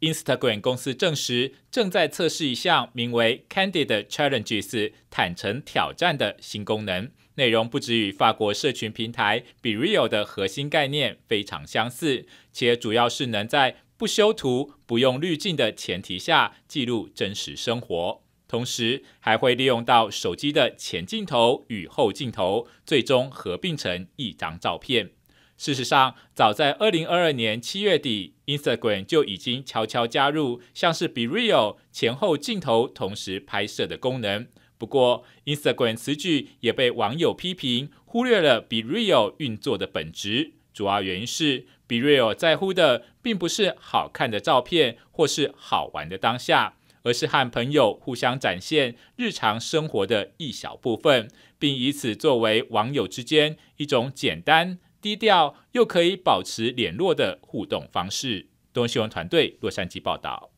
Instagram 公司证实，正在测试一项名为 “Candid Challenges”（ 坦诚挑战）的新功能。内容不止与法国社群平台 b e r a l 的核心概念非常相似，且主要是能在不修图、不用滤镜的前提下记录真实生活，同时还会利用到手机的前镜头与后镜头，最终合并成一张照片。事实上，早在二零二二年七月底，Instagram 就已经悄悄加入像是 “be real” 前后镜头同时拍摄的功能。不过，Instagram 此举也被网友批评忽略了 “be real” 运作的本质。主要原因是，“be real” 在乎的并不是好看的照片或是好玩的当下，而是和朋友互相展现日常生活的一小部分，并以此作为网友之间一种简单。低调又可以保持联络的互动方式。东新闻团队洛杉矶报道。